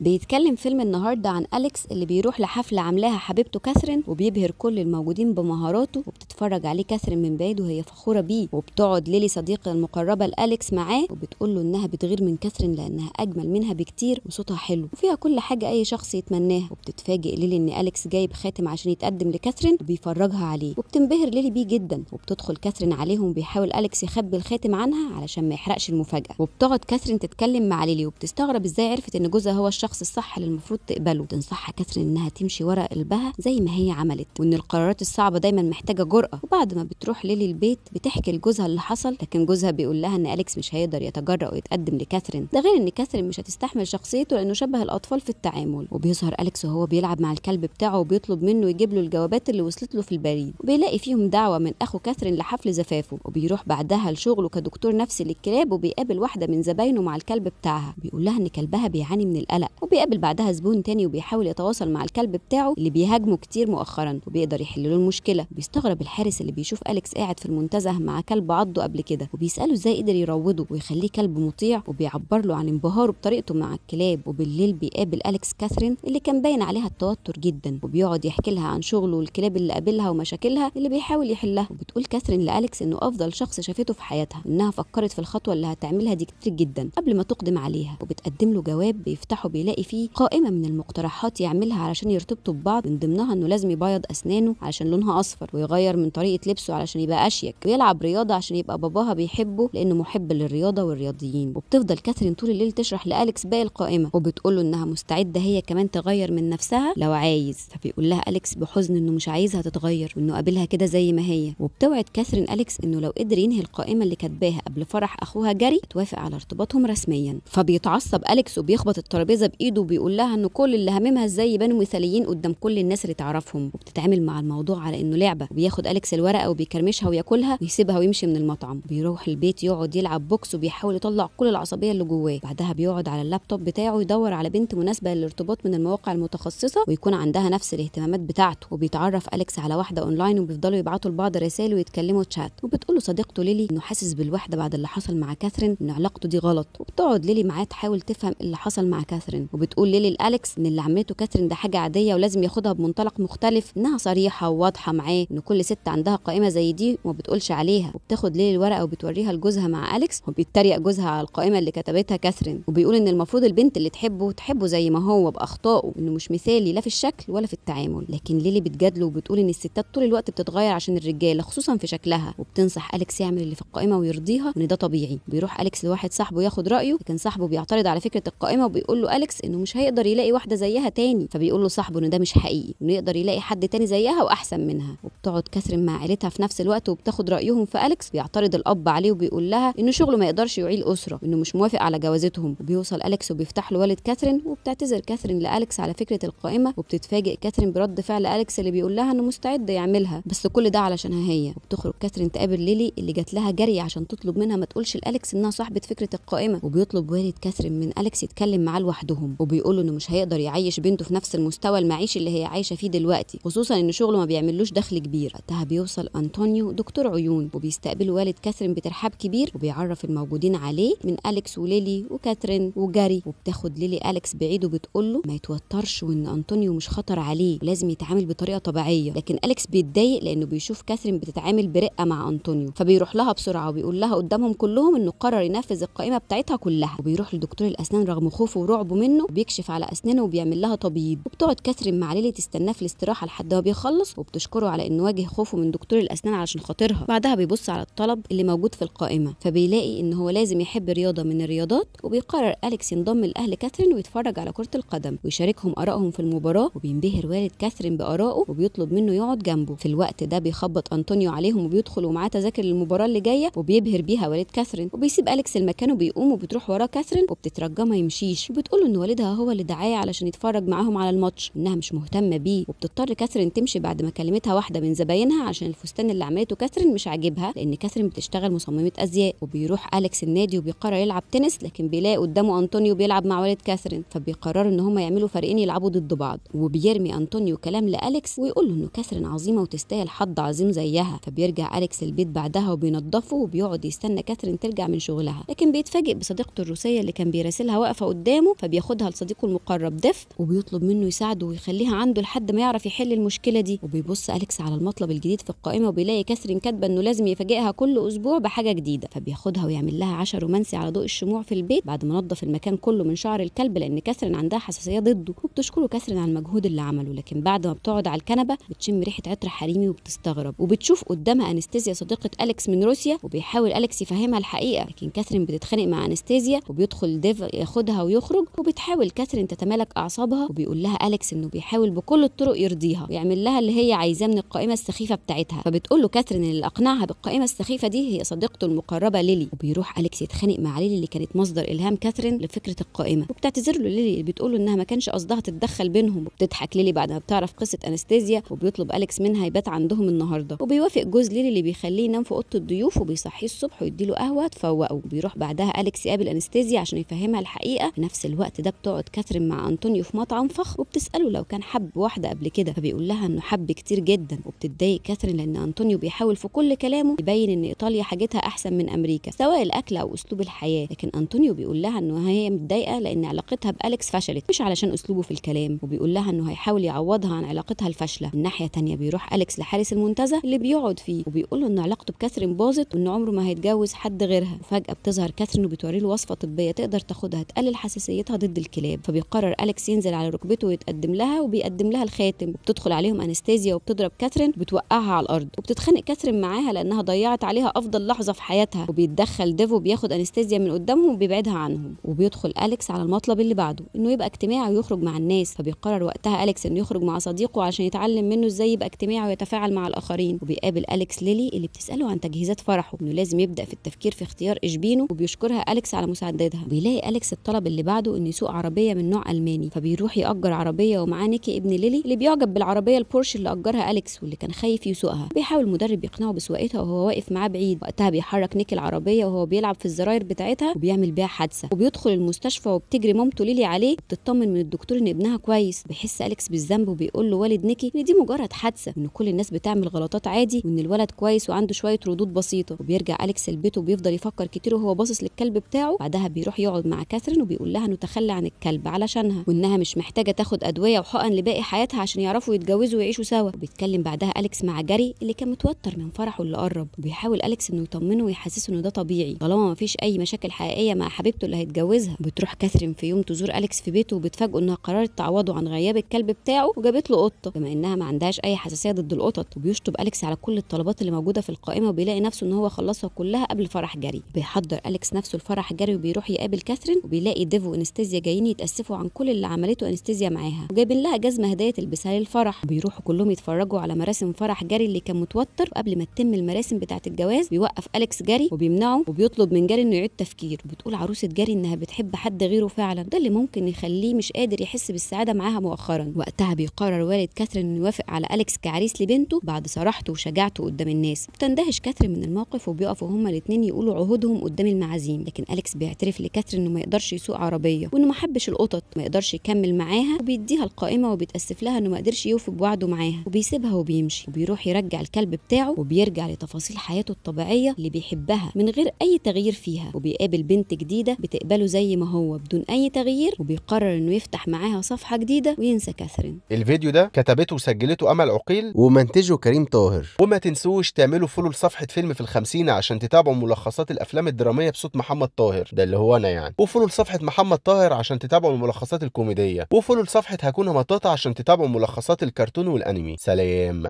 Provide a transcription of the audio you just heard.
بيتكلم فيلم النهارده عن أليكس اللي بيروح لحفلة عاملاها حبيبته كاثرين وبيبهر كل الموجودين بمهاراته وبتتفرج عليه كاثرين من بعيد وهي فخورة بيه وبتقعد ليلي صديقة المقربة لأليكس معاه وبتقول له إنها بتغير من كاثرين لأنها أجمل منها بكتير وصوتها حلو وفيها كل حاجة أي شخص يتمناها وبتتفاجئ ليلي إن أليكس جايب خاتم عشان يتقدم لكاثرين وبيفرجها عليه وبتنبهر ليلي بيه جدا وبتدخل كاثرين عليهم وبيحاول أليكس يخبي الخاتم عنها علشان ما يحرقش المفاجأة وبتقعد كاثرين تتكلم مع ليلي وبتستغرب إزاي عرفت إن جوزها هو الشخص الشخص الصح اللي المفروض تقبله تنصحها كاترين انها تمشي ورا قلبها زي ما هي عملت وان القرارات الصعبه دايما محتاجه جرأه وبعد ما بتروح ليلي البيت بتحكي لجوزها اللي حصل لكن جوزها بيقول لها ان اليكس مش هيقدر يتجرأ ويتقدم لكاثرين ده غير ان كاثرين مش هتستحمل شخصيته لانه شبه الاطفال في التعامل وبيظهر اليكس وهو بيلعب مع الكلب بتاعه وبيطلب منه يجيب له الجوابات اللي وصلت له في البريد وبيلاقي فيهم دعوه من اخو كاثرين لحفل زفافه وبيروح بعدها لشغله كدكتور نفسي للكلاب وبيقابل واحده من زباينه مع الكلب بتاعها بيقول لها ان كلبها بيعاني من القلق وبيقابل بعدها زبون تاني وبيحاول يتواصل مع الكلب بتاعه اللي بيهاجمه كتير مؤخرا وبيقدر يحل له المشكله بيستغرب الحارس اللي بيشوف اليكس قاعد في المنتزه مع كلب عضه قبل كده وبيساله ازاي قدر يروضه ويخليه كلب مطيع وبيعبر له عن انبهاره بطريقته مع الكلاب وبالليل بيقابل اليكس كاثرين اللي كان باين عليها التوتر جدا وبيقعد يحكي لها عن شغله والكلاب اللي قابلها ومشاكلها اللي بيحاول يحلها وبتقول كاثرين لاليكس انه افضل شخص شافته في حياتها انها فكرت في الخطوه اللي هتعملها دي كتير جدا قبل ما تقدم عليها وبتقدم له جواب بيفتحه يلاقي فيه قائمه من المقترحات يعملها علشان يرتبطوا ببعض من ضمنها انه لازم يبيض اسنانه علشان لونها اصفر ويغير من طريقه لبسه علشان يبقى اشيك ويلعب رياضه عشان يبقى باباها بيحبه لانه محب للرياضه والرياضيين وبتفضل كاثرين طول الليل تشرح لالكس باقي القائمه وبتقول له انها مستعده هي كمان تغير من نفسها لو عايز فبيقول لها اليكس بحزن انه مش عايزها تتغير وانه قابلها كده زي ما هي وبتوعد كاثرين اليكس انه لو قدر ينهي القائمه اللي كاتباها قبل فرح اخوها جاري توافق على ارتباطهم رسميا فبيتعصب اليكس وبيخبط الترابيزه ايده بيقول لها ان كل اللي هاممها ازاي يبانوا مثاليين قدام كل الناس اللي تعرفهم وبتتعامل مع الموضوع على انه لعبه وبياخد اليكس الورقه وبيكرمشها وياكلها ويسيبها ويمشي من المطعم بيروح البيت يقعد يلعب بوكس وبيحاول يطلع كل العصبيه اللي جواه بعدها بيقعد على اللابتوب بتاعه يدور على بنت مناسبه للارتباط من المواقع المتخصصه ويكون عندها نفس الاهتمامات بتاعته وبيتعرف اليكس على واحده اونلاين وبيفضلوا يبعتوا لبعض رسائل ويتكلموا تشات وبتقول له صديقته ليلي انه حاسس بالوحده بعد اللي حصل مع كاثرين ان علاقته دي غلط وبتقعد ليلي معاه تحاول تفهم اللي حصل مع كاثرين وبتقول ليلي لاليكس ان اللي عملته كاترين ده حاجه عاديه ولازم ياخدها بمنطلق مختلف انها صريحه وواضحه معاه ان كل ست عندها قائمه زي دي وما بتقولش عليها وبتاخد ليلي الورقه وبتوريها لجوزها مع اليكس وبيتريق جوزها على القائمه اللي كتبتها كاثرين وبيقول ان المفروض البنت اللي تحبه تحبه زي ما هو باخطائه انه مش مثالي لا في الشكل ولا في التعامل لكن ليلي بتجادله وبتقول ان الستات طول الوقت بتتغير عشان الرجاله خصوصا في شكلها وبتنصح اليكس يعمل اللي في القائمه ويرضيها وان ده طبيعي بيروح اليكس لواحد صاحبه ياخد رايه لكن صاحبه بيعترض على فكره القائمه وبيقول له اليكس انه مش هيقدر يلاقي واحده زيها تاني فبيقول له صاحبه ان ده مش حقيقي انه يقدر يلاقي حد تاني زيها واحسن منها وبتقعد كاثرين مع عيلتها في نفس الوقت وبتاخد رايهم في اليكس بيعترض الاب عليه وبيقول لها انه شغله ما يقدرش يعيل اسره انه مش موافق على جوازتهم وبيوصل اليكس وبيفتح له والد كاثرين وبتعتذر كاثرين لاليكس على فكره القائمه وبتتفاجئ كاثرين برد فعل اليكس اللي بيقول لها انه مستعد يعملها بس كل ده علشانها هي وبتخرج كاثرين تقابل ليلي اللي جات لها جري عشان تطلب منها ما تقولش لاليكس انها صاحبه فكره القائمه وبيطلب والد كاثرين من اليكس يتكلم معاه لوحده بنتهم وبيقولوا انه مش هيقدر يعيش بنته في نفس المستوى المعيشي اللي هي عايشه فيه دلوقتي خصوصا ان شغله ما بيعملوش دخل كبير وقتها بيوصل انطونيو دكتور عيون وبيستقبله والد كاثرين بترحاب كبير وبيعرف الموجودين عليه من اليكس وليلي وكاثرين وجاري وبتاخد ليلي اليكس بعيد وبتقول له ما يتوترش وان انطونيو مش خطر عليه ولازم يتعامل بطريقه طبيعيه لكن اليكس بيتضايق لانه بيشوف كاثرين بتتعامل برقه مع انطونيو فبيروح لها بسرعه وبيقول لها قدامهم كلهم انه قرر ينفذ القائمه بتاعتها كلها وبيروح لدكتور الاسنان رغم خوفه ورعبه منه بيكشف على اسنانه وبيعمل لها تبييض وبتقعد كاترين مع ليلي تستناه في الاستراحه لحد ما بيخلص وبتشكره على انه واجه خوفه من دكتور الاسنان علشان خاطرها بعدها بيبص على الطلب اللي موجود في القائمه فبيلاقي ان هو لازم يحب رياضه من الرياضات وبيقرر اليكس ينضم لاهل كاثرين ويتفرج على كره القدم ويشاركهم ارائهم في المباراه وبينبهر والد كاثرين بارائه وبيطلب منه يقعد جنبه في الوقت ده بيخبط انطونيو عليهم وبيدخل ومعاه تذاكر المباراه اللي جايه وبيبهر بيها والد كاثرين وبيسيب اليكس المكان وبيقوم وبتروح وراه كاثرين وبتترجمه يمشيش وبتقول له ان والدها هو اللي دعاه علشان يتفرج معاهم على الماتش انها مش مهتمه بيه وبتضطر كاثرين تمشي بعد ما كلمتها واحده من زباينها عشان الفستان اللي عملته كاثرين مش عاجبها لان كاثرين بتشتغل مصممه ازياء وبيروح اليكس النادي وبيقرر يلعب تنس لكن بيلاقي قدامه انطونيو بيلعب مع والد كاثرين فبيقرروا ان هم يعملوا فريقين يلعبوا ضد بعض وبيرمي انطونيو كلام لاليكس ويقول له انه كاثرين عظيمه وتستاهل حد عظيم زيها فبيرجع اليكس البيت بعدها وبينضفه وبيقعد يستنى كاثرين ترجع من شغلها لكن بيتفاجئ بصديقته الروسيه اللي كان بيراسلها واقفه قدامه بياخدها لصديقه المقرب ديف وبيطلب منه يساعده ويخليها عنده لحد ما يعرف يحل المشكله دي وبيبص اليكس على المطلب الجديد في القائمه وبيلاقي كاثرين كاتبه انه لازم يفاجئها كل اسبوع بحاجه جديده فبياخدها ويعمل لها عشاء رومانسي على ضوء الشموع في البيت بعد ما نظف المكان كله من شعر الكلب لان كاثرين عندها حساسيه ضده وبتشكره كاثرين على المجهود اللي عمله لكن بعد ما بتقعد على الكنبه بتشم ريحه عطر حريمي وبتستغرب وبتشوف قدامها انستيزيا صديقه اليكس من روسيا وبيحاول اليكس يفهمها الحقيقه لكن كاثرين بتتخانق مع انستيزيا وبيدخل ديف ياخدها ويخرج وبت بتحاول كاترين تتمالك اعصابها وبيقول لها اليكس انه بيحاول بكل الطرق يرضيها ويعمل لها اللي هي عايزاه من القائمه السخيفه بتاعتها فبتقول له كاترين اللي اقنعها بالقائمه السخيفه دي هي صديقته المقربه ليلي وبيروح اليكس يتخانق مع ليلي اللي كانت مصدر الهام كاترين لفكره القائمه وبتعتذر له ليلي بتقول له انها ما كانش قصدها تتدخل بينهم وبتضحك ليلي بعد ما بتعرف قصه انستيزيا وبيطلب اليكس منها يبات عندهم النهارده وبيوافق جوز ليلي اللي بيخليه ينام في اوضه الضيوف وبيصحيه الصبح ويديله قهوه تفوقه وبيروح بعدها اليكس يقابل انستيزيا عشان يفهمها الحقيقه في نفس الوقت ده ده بتقعد كاترين مع انطونيو في مطعم فخم وبتساله لو كان حب واحده قبل كده فبيقول لها انه حب كتير جدا وبتتضايق كاترين لان انطونيو بيحاول في كل كلامه يبين ان ايطاليا حاجتها احسن من امريكا سواء الاكل او اسلوب الحياه لكن انطونيو بيقول لها انه هي متضايقه لان علاقتها بالكس فشلت مش علشان اسلوبه في الكلام وبيقول لها انه هيحاول يعوضها عن علاقتها الفاشله من ناحيه تانية بيروح الكس لحارس المنتزه اللي بيقعد فيه وبيقول له ان علاقته بكاثرين باظت وان عمره ما هيتجوز حد غيرها وفجاه بتظهر كاثرين وبتوري له وصفه طبيه تقدر تاخدها تقلل حساسيتها ضد الكلاب فبيقرر أليكس ينزل على ركبته ويتقدم لها وبيقدم لها الخاتم وبتدخل عليهم أنستيزيا وبتضرب كاترين بتوقعها على الأرض وبتتخانق كاترين معاها لأنها ضيعت عليها أفضل لحظة في حياتها وبيتدخل ديفو بياخد أنستيزيا من قدامهم وبيبعدها عنهم وبيدخل أليكس على المطلب اللي بعده إنه يبقى اجتماعي ويخرج مع الناس فبيقرر وقتها أليكس إنه يخرج مع صديقه عشان يتعلم منه إزاي يبقى اجتماعي ويتفاعل مع الآخرين وبيقابل أليكس ليلي اللي بتسأله عن تجهيزات فرحه إنه لازم يبدأ في التفكير في اختيار إشبينه وبيشكرها أليكس على مساعدتها وبيلاقي أليكس الطلب اللي بعده إنه بيسوق عربيه من نوع الماني فبيروح ياجر عربيه ومعاه نيكي ابن ليلي اللي بيعجب بالعربيه البورش اللي اجرها اليكس واللي كان خايف يسوقها بيحاول المدرب يقنعه بسواقتها وهو واقف معاه بعيد وقتها بيحرك نيكي العربيه وهو بيلعب في الزراير بتاعتها وبيعمل بيها حادثه وبيدخل المستشفى وبتجري مامته ليلي عليه بتطمن من الدكتور ان ابنها كويس بيحس اليكس بالذنب وبيقول له والد نيكي ان دي مجرد حادثه وان كل الناس بتعمل غلطات عادي وان الولد كويس وعنده شويه ردود بسيطه وبيرجع اليكس لبيته وبيفضل يفكر كتير وهو باصص للكلب بتاعه بعدها بيروح يقعد مع كاثرين وبيقول لها انه تتخلى عن الكلب علشانها وانها مش محتاجه تاخد ادويه وحقن لباقي حياتها عشان يعرفوا يتجوزوا ويعيشوا سوا وبيتكلم بعدها اليكس مع جاري اللي كان متوتر من فرحه اللي قرب وبيحاول اليكس انه يطمنه ويحسسه انه ده طبيعي طالما ما فيش اي مشاكل حقيقيه مع حبيبته اللي هيتجوزها بتروح كاثرين في يوم تزور اليكس في بيته وبتفاجئه انها قررت تعوضه عن غياب الكلب بتاعه وجابت له قطه بما انها ما عندهاش اي حساسيه ضد القطط وبيشطب اليكس على كل الطلبات اللي موجوده في القائمه وبيلاقي نفسه ان هو خلصها كلها قبل فرح جاري بيحضر اليكس نفسه لفرح جاري وبيروح يقابل كاثرين وبيلاقي ديفو انستيزيا جايين يتاسفوا عن كل اللي عملته انستيزيا معاها وجايبين لها جزمه هدايا تلبسها للفرح بيروحوا كلهم يتفرجوا على مراسم فرح جاري اللي كان متوتر قبل ما تتم المراسم بتاعه الجواز بيوقف اليكس جاري وبيمنعه وبيطلب من جاري انه يعيد تفكير بتقول عروسه جاري انها بتحب حد غيره فعلا ده اللي ممكن يخليه مش قادر يحس بالسعاده معاها مؤخرا وقتها بيقرر والد كاترين انه يوافق على اليكس كعريس لبنته بعد صراحته وشجاعته قدام الناس بتندهش كاترين من الموقف وبيقفوا هما الاثنين يقولوا عهودهم قدام المعازيم لكن اليكس بيعترف لكاترين انه ما يقدرش يسوق عربيه وانه ما حبش القطط ما يقدرش يكمل معاها وبيديها القائمه وبيتاسف لها انه ما قدرش يوفي بوعده معاها وبيسيبها وبيمشي وبيروح يرجع الكلب بتاعه وبيرجع لتفاصيل حياته الطبيعيه اللي بيحبها من غير اي تغيير فيها وبيقابل بنت جديده بتقبله زي ما هو بدون اي تغيير وبيقرر انه يفتح معاها صفحه جديده وينسى كاثرين الفيديو ده كتبته وسجلته امل عقيل ومنتجه كريم طاهر وما تنسوش تعملوا فولو لصفحه فيلم في الخمسين عشان تتابعوا ملخصات الافلام الدراميه بصوت محمد طاهر ده اللي هو انا يعني وفولو لصفحه محمد طاهر عشان تتابعوا الملخصات الكوميديه وفولو لصفحه هكون مطاطة عشان تتابعوا ملخصات الكرتون والانمي سلام